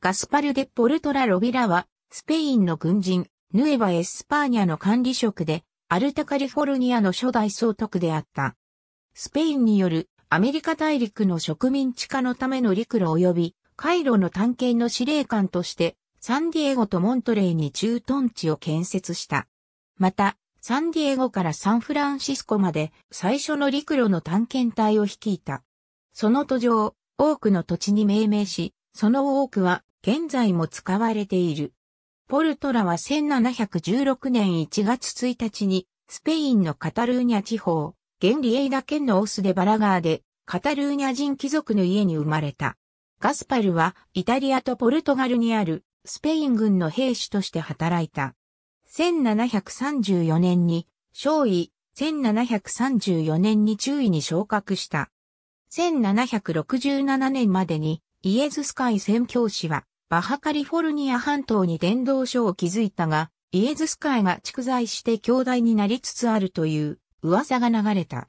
ガスパル・デ・ポルトラ・ロビラは、スペインの軍人、ヌエバ・エスパーニャの管理職で、アルタカリフォルニアの初代総督であった。スペインによるアメリカ大陸の植民地化のための陸路及び、カイロの探検の司令官として、サンディエゴとモントレーに駐屯地を建設した。また、サンディエゴからサンフランシスコまで最初の陸路の探検隊を率いた。その途上、多くの土地に命名し、その多くは現在も使われている。ポルトラは1716年1月1日に、スペインのカタルーニャ地方、ゲンリエイダ県のオスデバラガーで、カタルーニャ人貴族の家に生まれた。ガスパルは、イタリアとポルトガルにある、スペイン軍の兵士として働いた。1734年に、少尉、1734年に中尉に昇格した。1767年までに、イエズス会宣教師は、バハカリフォルニア半島に伝道所を築いたが、イエズス会が蓄財して強大になりつつあるという噂が流れた。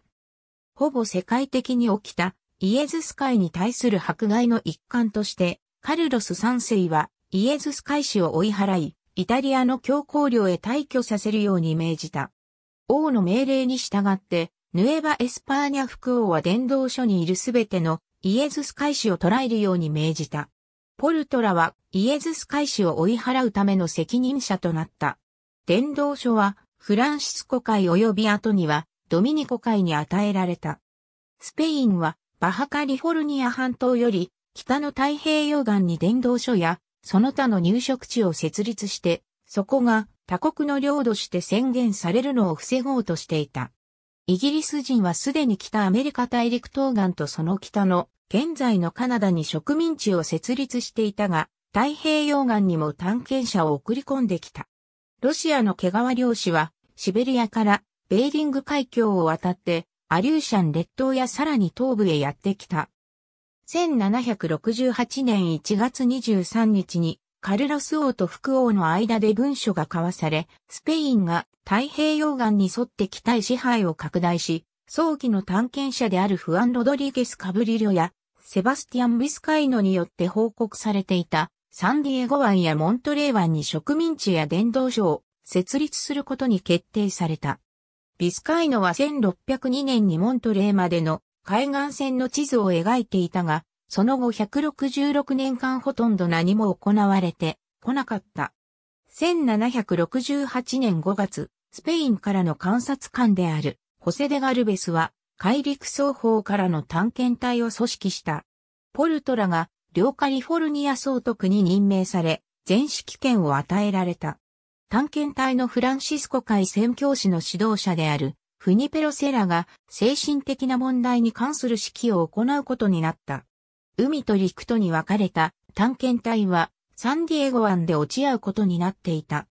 ほぼ世界的に起きたイエズス会に対する迫害の一環として、カルロス三世はイエズス会士を追い払い、イタリアの教皇領へ退去させるように命じた。王の命令に従って、ヌエバ・エスパーニャ副王は伝道所にいるすべてのイエズス会士を捕らえるように命じた。ポルトラはイエズス会士を追い払うための責任者となった。伝道書はフランシスコ会及び後にはドミニコ会に与えられた。スペインはバハカリフォルニア半島より北の太平洋岸に伝道所やその他の入植地を設立して、そこが他国の領土して宣言されるのを防ごうとしていた。イギリス人はすでに北アメリカ大陸東岸とその北の現在のカナダに植民地を設立していたが、太平洋岸にも探検者を送り込んできた。ロシアの毛皮漁師は、シベリアからベーリング海峡を渡って、アリューシャン列島やさらに東部へやってきた。1768年1月23日に、カルロス王と副王の間で文書が交わされ、スペインが太平洋岸に沿って北へ支配を拡大し、早期の探検者であるフアン・ロドリゲス・カブリリョやセバスティアン・ビスカイノによって報告されていたサンディエゴ湾やモントレー湾に植民地や伝道所を設立することに決定された。ビスカイノは1602年にモントレーまでの海岸線の地図を描いていたが、その後166年間ほとんど何も行われてこなかった。1768年5月、スペインからの観察官である、ホセデガルベスは、海陸双方からの探検隊を組織した。ポルトラが、両カリフォルニア総督に任命され、全指揮権を与えられた。探検隊のフランシスコ海宣教師の指導者である、フニペロセラが精神的な問題に関する指揮を行うことになった。海と陸とに分かれた探検隊はサンディエゴ湾で落ち合うことになっていた。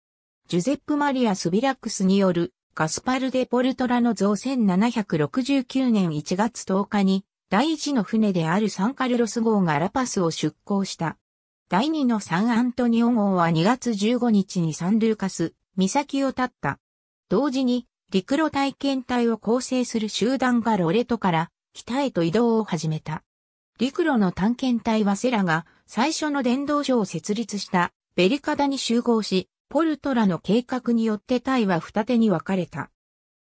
ジュゼップ・マリア・スビラックスによるガスパル・デ・ポルトラの像1769年1月10日に第一の船であるサンカルロス号がラパスを出港した。第二のサンアントニオ号は2月15日にサンルーカス、岬を立った。同時に陸路体験隊を構成する集団がロレトから北へと移動を始めた。陸路の探検隊はセラが最初の電動所を設立したベリカダに集合し、ポルトラの計画によってタイは二手に分かれた。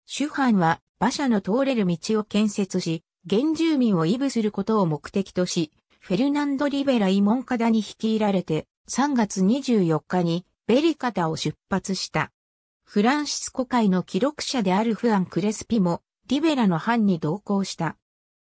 主犯は馬車の通れる道を建設し、原住民を維部することを目的とし、フェルナンド・リベラ・イ・モンカダに率いられて、3月24日にベリカタを出発した。フランシスコ会の記録者であるフアン・クレスピも、リベラの藩に同行した。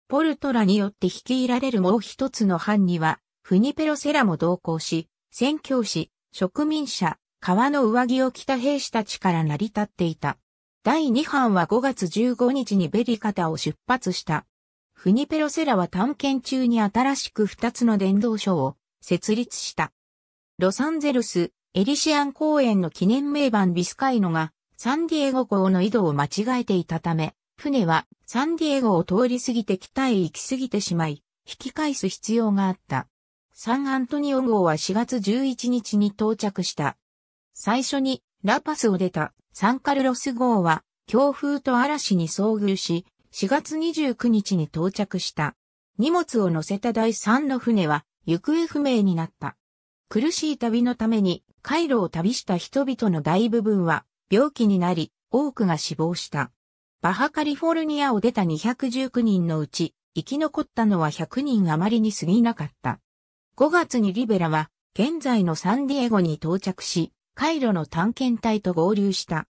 ポルトラによって率いられるもう一つの藩には、フニペロセラも同行し、宣教師、植民者、川の上着を着た兵士たちから成り立っていた。第2班は5月15日にベリカタを出発した。フニペロセラは探検中に新しく2つの伝道所を設立した。ロサンゼルス、エリシアン公園の記念名板ビスカイノがサンディエゴ港の井戸を間違えていたため、船はサンディエゴを通り過ぎて北へ行き過ぎてしまい、引き返す必要があった。サンアントニオ号は4月11日に到着した。最初にラパスを出たサンカルロス号は強風と嵐に遭遇し、4月29日に到着した。荷物を乗せた第3の船は行方不明になった。苦しい旅のために、カイロを旅した人々の大部分は病気になり、多くが死亡した。バハカリフォルニアを出た219人のうち、生き残ったのは100人余りに過ぎなかった。5月にリベラは、現在のサンディエゴに到着し、カイロの探検隊と合流した。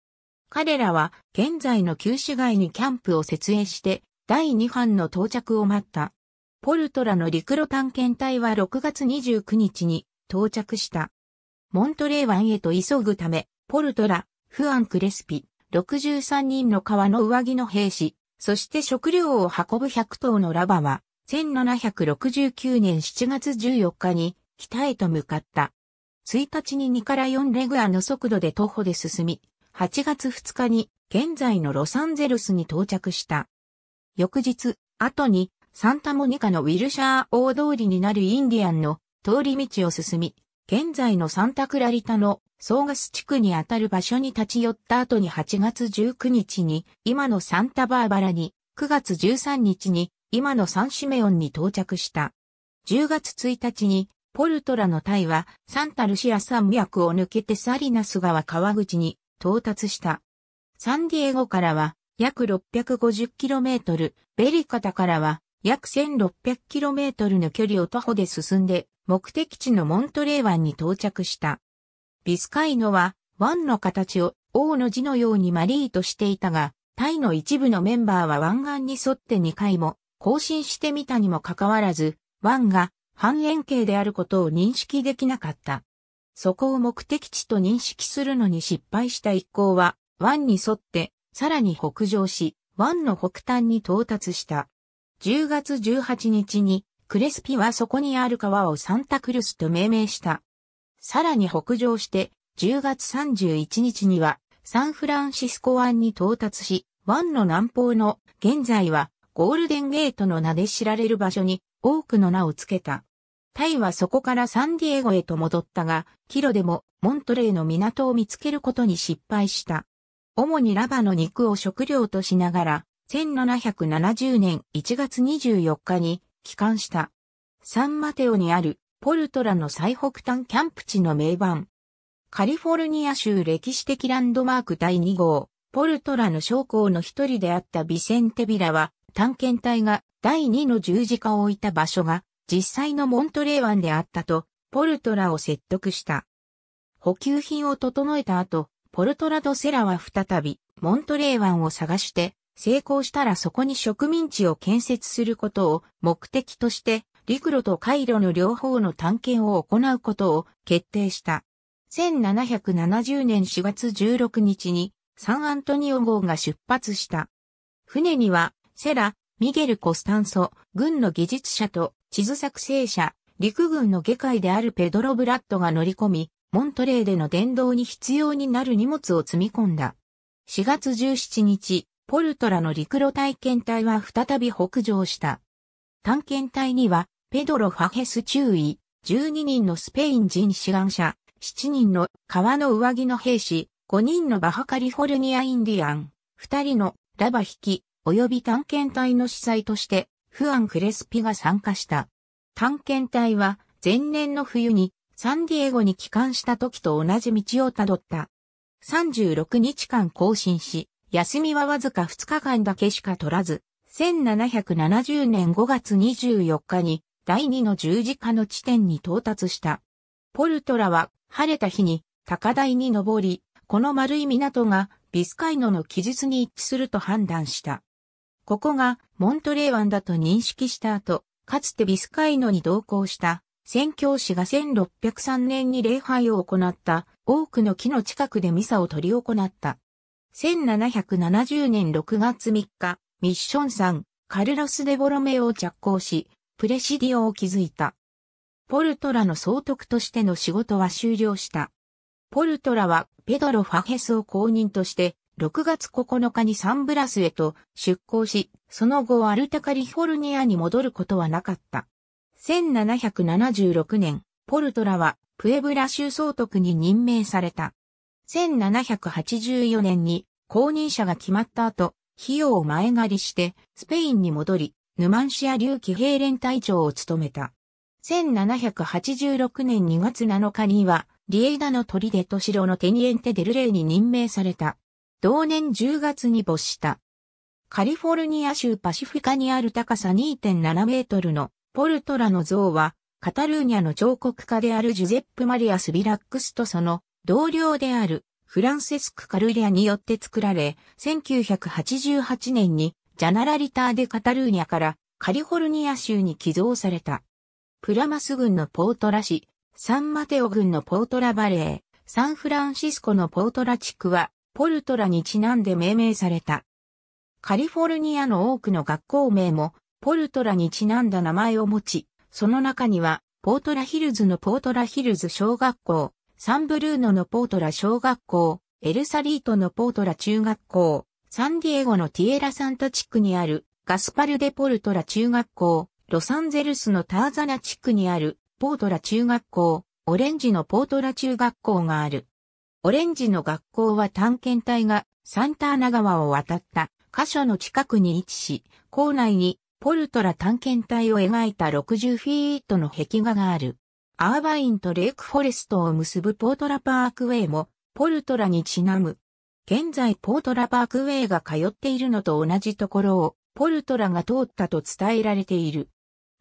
彼らは現在の旧市街にキャンプを設営して第2班の到着を待った。ポルトラの陸路探検隊は6月29日に到着した。モントレー湾へと急ぐため、ポルトラ、フアン・クレスピ、63人の川の上着の兵士、そして食料を運ぶ100頭のラバは、1769年7月14日に北へと向かった。1日に2から4レグアの速度で徒歩で進み、8月2日に現在のロサンゼルスに到着した。翌日、後にサンタモニカのウィルシャー大通りになるインディアンの通り道を進み、現在のサンタクラリタのソーガス地区にあたる場所に立ち寄った後に8月19日に今のサンタバーバラに9月13日に今のサンシメオンに到着した。10月1日にポルトラの隊はサンタルシア山脈を抜けてサリナス川川口に到達した。サンディエゴからは約 650km、ベリカタからは約 1600km の距離を徒歩で進んで目的地のモントレー湾に到着した。ビスカイノは湾の形を王の字のようにマリーとしていたが、タイの一部のメンバーは湾岸に沿って2回も更新してみたにもかかわらず、湾が半円形であることを認識できなかった。そこを目的地と認識するのに失敗した一行は、湾に沿ってさらに北上し、湾の北端に到達した。10月18日に、クレスピはそこにある川をサンタクルスと命名した。さらに北上して、10月31日には、サンフランシスコ湾に到達し、湾の南方の、現在は、ゴールデンゲートの名で知られる場所に、多くの名を付けた。タイはそこからサンディエゴへと戻ったが、キロでもモントレーの港を見つけることに失敗した。主にラバの肉を食料としながら、1770年1月24日に帰還した。サンマテオにあるポルトラの最北端キャンプ地の名盤。カリフォルニア州歴史的ランドマーク第2号、ポルトラの将校の一人であったビセンテビラは、探検隊が第2の十字架を置いた場所が実際のモントレー湾であったと、ポルトラを説得した。補給品を整えた後、ポルトラドセラは再び、モントレー湾を探して、成功したらそこに植民地を建設することを目的として、陸路と海路の両方の探検を行うことを決定した。1770年4月16日に、サンアントニオ号が出発した。船には、セラ、ミゲル・コスタンソ、軍の技術者と地図作成者、陸軍の下界であるペドロ・ブラッドが乗り込み、モントレーでの電動に必要になる荷物を積み込んだ。4月17日、ポルトラの陸路体験隊は再び北上した。探検隊には、ペドロ・ファヘス中尉、12人のスペイン人志願者、7人の川の上着の兵士、5人のバハカリフォルニアインディアン、2人のラバ引き、及び探検隊の司祭としてフアン・クレスピが参加した。探検隊は前年の冬にサンディエゴに帰還した時と同じ道をたどった。36日間更新し、休みはわずか2日間だけしか取らず、1770年5月24日に第2の十字架の地点に到達した。ポルトラは晴れた日に高台に登り、この丸い港がビスカイノの記述に一致すると判断した。ここがモントレー湾だと認識した後、かつてビスカイノに同行した宣教師が1603年に礼拝を行った多くの木の近くでミサを取り行った。1770年6月3日、ミッションさん、カルロス・デ・ボロメを着工し、プレシディオを築いた。ポルトラの総督としての仕事は終了した。ポルトラはペドロ・ファヘスを公認として6月9日にサンブラスへと出港し、その後アルタカリフォルニアに戻ることはなかった。1776年、ポルトラはプエブラ州総督に任命された。1784年に公認者が決まった後、費用を前借りしてスペインに戻り、ヌマンシア流騎兵連隊長を務めた。1786年2月7日には、リエイダの砦と城のテニエンテデルレイに任命された。同年10月に没した。カリフォルニア州パシフィカにある高さ2.7メートルのポルトラの像は、カタルーニャの彫刻家であるジュゼップ・マリアス・ビラックスとその同僚であるフランセスク・カルリアによって作られ、1988年にジャナラリターでカタルーニャからカリフォルニア州に寄贈された。プラマス軍のポートラ市、サンマテオ軍のポートラバレー、サンフランシスコのポートラ地区はポルトラにちなんで命名された。カリフォルニアの多くの学校名も、ポルトラにちなんだ名前を持ち、その中には、ポートラヒルズのポートラヒルズ小学校、サンブルーノのポートラ小学校、エルサリートのポートラ中学校、サンディエゴのティエラサンタ地区にあるガスパルデポルトラ中学校、ロサンゼルスのターザナ地区にあるポートラ中学校、オレンジのポートラ中学校がある。オレンジの学校は探検隊がサンターナ川を渡った箇所の近くに位置し、校内にポルトラ探検隊を描いた60フィートの壁画がある。アーバインとレイクフォレストを結ぶポートラパークウェイもポルトラにちなむ。現在ポートラパークウェイが通っているのと同じところをポルトラが通ったと伝えられている。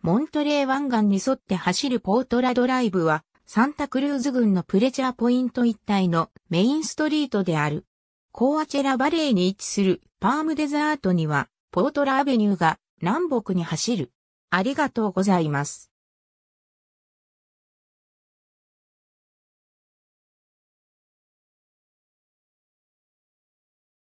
モントレー湾岸に沿って走るポートラドライブはサンタクルーズ郡のプレジャーポイント一帯のメインストリートである。コーアチェラバレーに位置するパームデザートには、ポートラアベニューが南北に走る。ありがとうございます。